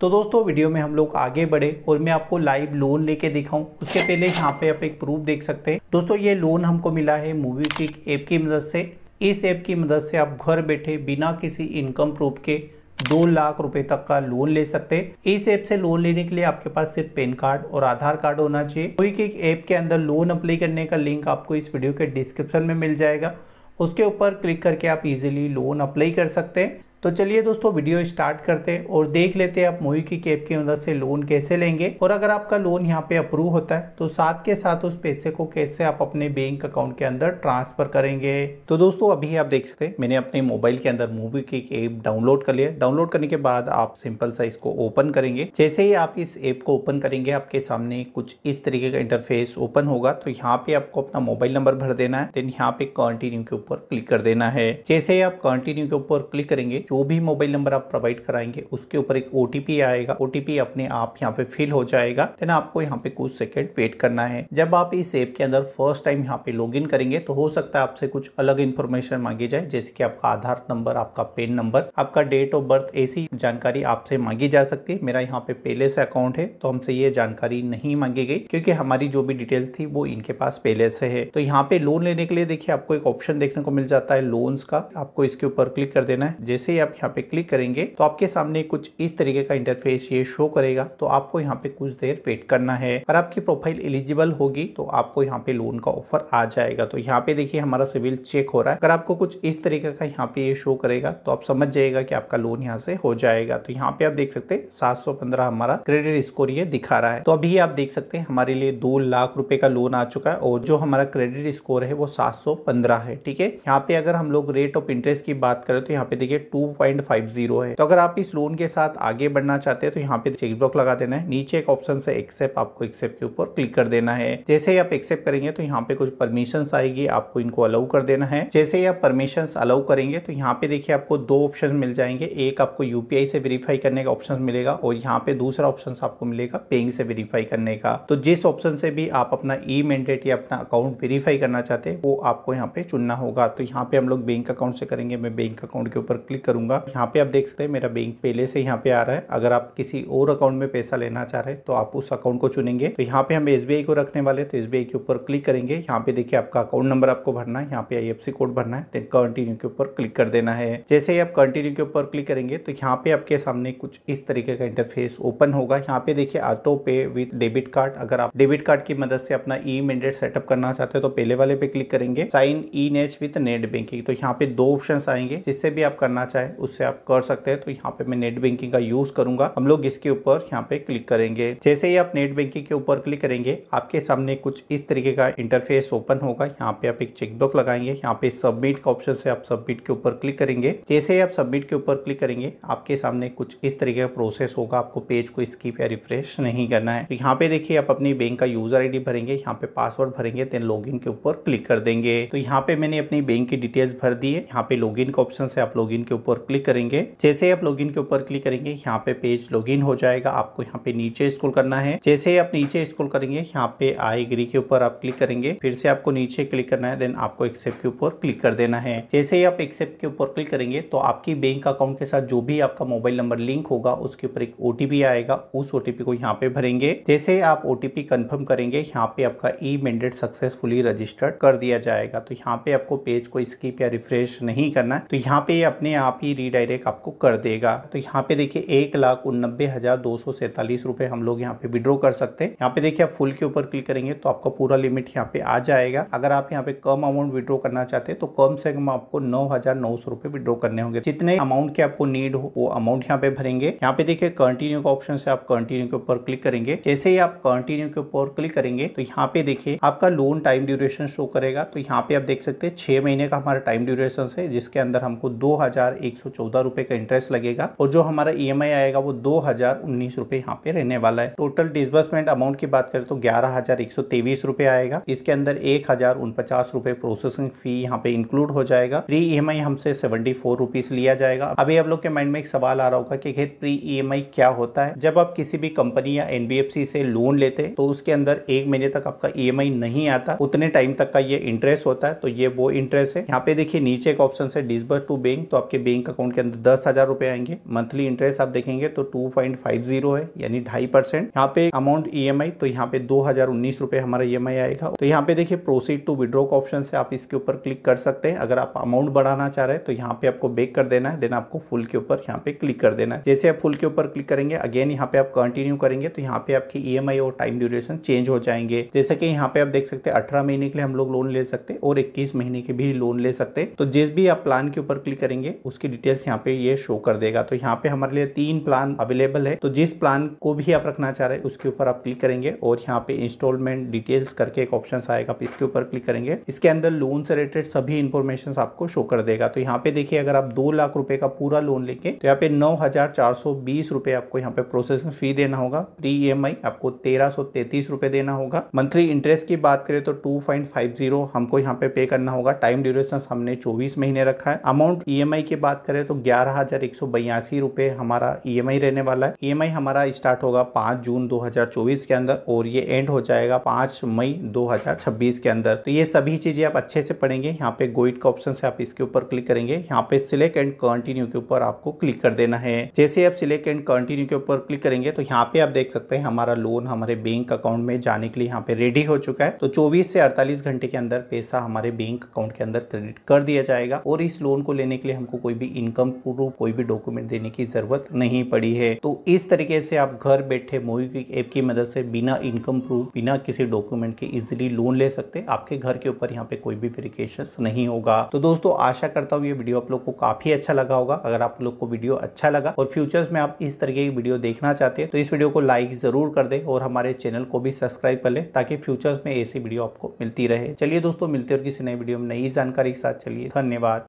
तो दोस्तों वीडियो में हम लोग आगे बढ़े और मैं आपको लाइव लोन लेके दिखाऊं उसके पहले यहाँ पे आप एक प्रूफ देख सकते हैं दोस्तों ये लोन हमको मिला है मूवी किक ऐप की मदद से इस ऐप की मदद से आप घर बैठे बिना किसी इनकम प्रूफ के दो लाख रुपए तक का लोन ले सकते हैं इस ऐप से लोन लेने के लिए आपके पास सिर्फ पैन कार्ड और आधार कार्ड होना चाहिए कोई किक ऐप के अंदर लोन अप्लाई करने का लिंक आपको इस वीडियो के डिस्क्रिप्शन में मिल जाएगा उसके ऊपर क्लिक करके आप इजीली लोन अप्लाई कर सकते हैं तो चलिए दोस्तों वीडियो स्टार्ट करते हैं और देख लेते हैं आप मोही की कैप की मदद से लोन कैसे लेंगे और अगर आपका लोन यहाँ पे अप्रूव होता है तो साथ के साथ उस पैसे को कैसे आप अपने बैंक अकाउंट के अंदर ट्रांसफर करेंगे तो दोस्तों अभी आप देख सकते हैं मैंने अपने मोबाइल के अंदर मोवी की ऐप डाउनलोड कर लिया डाउनलोड करने के बाद आप सिंपल सा इसको ओपन करेंगे जैसे ही आप इस ऐप को ओपन करेंगे आपके सामने कुछ इस तरीके का इंटरफेस ओपन होगा तो यहाँ पे आपको अपना मोबाइल नंबर भर देना है देन यहाँ पे कंटिन्यू के ऊपर क्लिक कर देना है जैसे ही आप कंटिन्यू के ऊपर क्लिक करेंगे जो भी मोबाइल नंबर आप प्रोवाइड कराएंगे उसके ऊपर एक ओटीपी आएगा ओटीपी अपने आप यहाँ पे फिल हो जाएगा देन आपको यहाँ पे कुछ सेकेंड वेट करना है जब आप इस ऐप के अंदर फर्स्ट टाइम यहाँ पे लॉग करेंगे तो हो सकता है आपसे कुछ अलग इन्फॉर्मेशन मांगी जाए जैसे कि आपका आधार नंबर आपका पेन नंबर आपका डेट ऑफ बर्थ ऐसी जानकारी आपसे मांगी जा सकती है मेरा यहाँ पे पहले से अकाउंट है तो हमसे ये जानकारी नहीं मांगी गई क्योंकि हमारी जो भी डिटेल्स थी वो इनके पास पहले से है तो यहाँ पे लोन लेने के लिए देखिए आपको एक ऑप्शन देखने को मिल जाता है लोन्स का आपको इसके ऊपर क्लिक कर देना है जैसे ही आप यहाँ पे क्लिक करेंगे तो आपके सामने कुछ इस तरीके का इंटरफेस ये शो करेगा तो आपको यहाँ पे कुछ देर वेट करना है और आपकी प्रोफाइल एलिजिबल होगी तो आपको यहाँ पे लोन का ऑफर आ जाएगा तो यहाँ पे देखिए हमारा सिविल चेक हो रहा है अगर आपको कुछ इस तरीके का यहाँ पे ये शो करेगा तो आप समझ जाएगा कि आपका लोन यहाँ से हो जाएगा तो यहाँ पे आप देख सकते हैं सात हमारा क्रेडिट स्कोर ये दिखा रहा है तो अभी आप देख सकते हैं हमारे लिए दो लाख रुपए का लोन आ चुका है और जो हमारा क्रेडिट स्कोर है वो सात है ठीक है यहाँ पे अगर हम लोग रेट ऑफ इंटरेस्ट की बात करें तो यहाँ पे देखिए टू 2.50 है तो अगर आप इस लोन के साथ आगे बढ़ना चाहते हैं तो यहाँ पे चेक ब्लॉक लगा देना है नीचे एक ऑप्शन से एक्सेप्ट आपको एक्सेप्ट के ऊपर क्लिक कर देना है जैसे ही आप एक्सेप्ट करेंगे तो यहाँ पे कुछ परमिशन आएगी आपको इनको अलाउ कर देना है जैसे ही आप परमिशन अलाउ करेंगे तो यहाँ पे देखिए आपको दो ऑप्शन मिल जाएंगे एक आपको यूपीआई से वेरीफाई करने का ऑप्शन मिलेगा और यहाँ पे दूसरा ऑप्शन आपको मिलेगा पेइंग से वेरीफाई करने का तो जिस ऑप्शन से भी आप अपना ई मैंडेट या अपना अकाउंट वेरीफाई करना चाहते हैं वो आपको यहाँ पे चुनना होगा तो यहाँ पे हम लोग बैंक अकाउंट से करेंगे मैं बैंक अकाउंट के ऊपर क्लिक करूँ करूँगा यहाँ पे आप देख सकते हैं मेरा बैंक पहले से यहाँ पे आ रहा है अगर आप किसी और अकाउंट में पैसा लेना चाह रहे हैं तो आप उस अकाउंट को चुनेंगे तो यहाँ पे हम एस को रखने वाले तो एस के ऊपर क्लिक करेंगे यहाँ पे देखिए आपका अकाउंट नंबर आपको भरना है यहाँ पे आई कोड भरना है देन कंटिन्यू के ऊपर क्लिक कर देना है जैसे ही आप कंटिन्यू के ऊपर क्लिक करेंगे तो यहाँ पे आपके सामने कुछ इस तरीके का इंटरफेस ओपन होगा यहाँ पे देखिए ऑटो पे विद डेबिट कार्ड अगर आप डेबिट कार्ड की मदद से अपना ई मैंडेट सेटअप करना चाहते हैं तो पहले वाले पे क्लिक करेंगे साइन ई नेच विद नेट बैंकिंग तो यहाँ पे दो ऑप्शन आएंगे जिससे भी आप करना चाहे है उससे आप कर सकते हैं तो यहाँ पे मैं नेट बैंकिंग का यूज करूंगा हम लोग इसके ऊपर यहाँ पे क्लिक करेंगे जैसे ही आप नेट बैंकिंग के ऊपर क्लिक करेंगे आपके सामने कुछ इस तरीके का इंटरफेस ओपन होगा यहाँ पे आप एक चेकबुक लगाएंगे यहाँ पे सबमिट का ऑप्शन से आप सबमिट के ऊपर क्लिक करेंगे जैसे ही आप सबमिट के ऊपर क्लिक करेंगे आपके सामने कुछ इस तरीके का प्रोसेस होगा आपको पेज को स्कीप या रिफ्रेश नहीं करना है तो यहाँ पे देखिए आप अपनी बैंक का यूजर आई भरेंगे यहाँ पे पासवर्ड भरेंगे देन लॉग के ऊपर क्लिक कर देंगे तो यहाँ पे मैंने अपनी बैंक की डिटेल्स भर दी है यहाँ पे लॉग का ऑप्शन से आप लॉग के ऊपर ऊपर क्लिक करेंगे जैसे आप लॉगिन के ऊपर क्लिक करेंगे यहाँ पे पेज लॉगिन हो जाएगा आपको यहाँ पे नीचे स्कूल करना है जैसे आप नीचे स्कूल करेंगे यहाँ पे आई एग्री के ऊपर आप क्लिक करेंगे फिर से आपको नीचे क्लिक करना है देन आपको एक्सेप्ट के ऊपर क्लिक कर देना है जैसे ही आप एक्सेप्ट के ऊपर क्लिक करेंगे तो आपकी बैंक अकाउंट के साथ जो भी आपका मोबाइल नंबर लिंक होगा उसके ऊपर एक ओटीपी आएगा उस ओटीपी को यहाँ पे भरेंगे जैसे आप ओटीपी कंफर्म करेंगे यहाँ पे आपका ई मैंडेट सक्सेसफुली रजिस्टर्ड कर दिया जाएगा तो यहाँ पे आपको पेज को स्किप या रिफ्रेश नहीं करना तो यहाँ पे अपने आप ही ही रीडायरेक्ट आपको कर देगा तो यहाँ पे देखिए एक लाख उन्नबे हज़ार दो सौ सैंतालीस रुपए हम लोग यहाँ पे विड्रॉ कर सकते हैं यहाँ पे देखिए आप फुल के ऊपर क्लिक करेंगे तो आपका पूरा लिमिट यहाँ पे आ जाएगा अगर आप यहाँ पे कम अमाउंट विड्रॉ करना चाहते हैं तो कम से कम आपको नौ हजार करने होंगे जितने अमाउंट के आपको नीड हो वो अमाउंट यहाँ पे भरेंगे यहाँ पे देखिए कंटिन्यू का ऑप्शन है आप कंटिन्यू के ऊपर क्लिक करेंगे जैसे ही आप कंटिन्यू के ऊपर क्लिक करेंगे तो यहाँ पे देखिए आपका लोन टाइम ड्यूरेशन शो करेगा तो यहाँ पे आप देख सकते हैं छह महीने का हमारा टाइम ड्यूरेशन है जिसके अंदर हमको दो हजार एक एक का इंटरेस्ट लगेगा और जो हमारा ई e आएगा वो दो हजार यहाँ पे रहने वाला है टोटल डिसबर्समेंट अमाउंट की बात करें तो ग्यारह हजार आएगा इसके अंदर एक हजार प्रोसेसिंग फी यहाँ पे इंक्लूड हो जाएगा प्री ई e हमसे सेवेंटी फोर लिया जाएगा अभी आप लोग के माइंड में एक सवाल आ रहा होगा कि खेर प्री ई क्या होता है जब आप किसी भी कंपनी या एनबीएफसी से लोन लेते तो उसके अंदर एक महीने तक आपका ई e नहीं आता उतने टाइम तक का ये इंटरेस्ट होता है तो ये वो इंटरेस्ट है यहाँ पे देखिए नीचे एक ऑप्शन है डिस्बर्स टू बैंक तो आपके बैंक बैंक अकाउंट के अंदर दस हज़ार रुपए आएंगे मंथली इंटरेस्ट आप देखेंगे तो टू पॉइंट फाइव जीरो है यानी ढाई परसेंट यहाँ पे अमाउंट ई e तो यहाँ पे दो हज़ार उन्नीस रुपए हमारा ई e आएगा तो यहाँ पे देखिए प्रोसीड टू विड्रो का ऑप्शन से आप इसके ऊपर क्लिक कर सकते हैं अगर आप अमाउंट बढ़ाना चाह रहे हैं तो यहाँ पे आपको बेक कर देना है देन आपको फुल के ऊपर यहाँ पे क्लिक कर देना है जैसे आप फुल के ऊपर क्लिक करेंगे अगेन यहाँ पे आप कंटिन्यू करेंगे तो यहाँ पे आपकी ई e और टाइम ड्यूरेशन चेंज हो जाएंगे जैसे कि यहाँ पे आप देख सकते हैं अठारह महीने के लिए हम लोग लोन ले सकते हैं और इक्कीस महीने के भी लोन ले सकते हैं तो जिस भी आप प्लान के ऊपर क्लिक करेंगे उसके उसकी डिटेल्स यहाँ पे ये शो कर देगा तो यहाँ पे हमारे लिए तीन प्लान अवेलेबल है तो जिस प्लान को भी आप रखना चाह रहे हैं उसके ऊपर आप क्लिक करेंगे और यहाँ पे इंस्टॉलमेंट डिटेल्स करके एक ऑप्शन आएगा आप इसके ऊपर क्लिक करेंगे इसके अंदर लोन से रिलेटेड सभी इन्फॉर्मेशन आपको शो कर देगा तो यहाँ पे देखिए अगर आप दो लाख रुपए का पूरा लोन लेंगे तो यहाँ पे नौ हजार चार सौ बीस रुपए आपको यहाँ पे प्रोसेसिंग फी देना होगा प्री ई e आपको तेरह सौ तैतीस रुपए देना होगा मंथली इंटरेस्ट की बात करें तो टू पॉइंट फाइव जीरो हमको यहाँ पे पे करना होगा टाइम ड्यूरेशन हमने चौबीस महीने रखा है अमाउंट ई की बात बात करें तो ग्यारह हज़ार एक सौ बयासी रुपये हमारा ई e रहने वाला है ई e हमारा स्टार्ट होगा पाँच जून दो हज़ार चौबीस के अंदर और ये एंड हो जाएगा पाँच मई दो हज़ार छब्बीस के अंदर तो ये सभी चीज़ें आप अच्छे से पढ़ेंगे यहाँ पे गोइट का ऑप्शन से आप इसके ऊपर क्लिक करेंगे यहाँ पे सिलेक्ट एंड कंटिन्यू के ऊपर आपको क्लिक कर देना है जैसे आप सिलेक्ट एंड कंटिन्यू के ऊपर क्लिक करेंगे तो यहाँ पे आप देख सकते हैं हमारा लोन हमारे बैंक अकाउंट में जाने के लिए यहाँ पे रेडी हो चुका है तो चौबीस से अड़तालीस घंटे के अंदर पैसा हमारे बैंक अकाउंट के अंदर क्रेडिट कर दिया जाएगा और इस लोन को लेने के लिए हमको कोई भी भी इनकम प्रूफ कोई भी डॉक्यूमेंट देने की जरूरत नहीं पड़ी है तो इस तरीके से आप घर बैठे मोई की ऐप की मदद से बिना इनकम प्रूफ बिना किसी डॉक्यूमेंट के इजिली लोन ले सकते हैं आपके घर के ऊपर यहाँ पे कोई भी वेरिकेशन नहीं होगा तो दोस्तों आशा करता हूँ ये वीडियो आप लोग को काफी अच्छा लगा होगा अगर आप लोग को वीडियो अच्छा लगा और फ्यूचर्स में आप इस तरीके की वीडियो देखना चाहते हैं तो इस वीडियो को लाइक जरूर कर दे और हमारे चैनल को भी सब्सक्राइब कर ले ताकि फ्यूचर्स में ऐसी वीडियो आपको मिलती रहे चलिए दोस्तों मिलते और किसी नई वीडियो में नई जानकारी के साथ चलिए धन्यवाद